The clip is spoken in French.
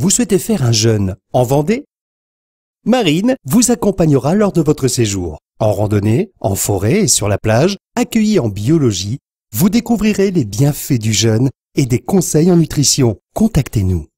vous souhaitez faire un jeûne en Vendée Marine vous accompagnera lors de votre séjour. En randonnée, en forêt et sur la plage, accueillie en biologie, vous découvrirez les bienfaits du jeûne et des conseils en nutrition. Contactez-nous.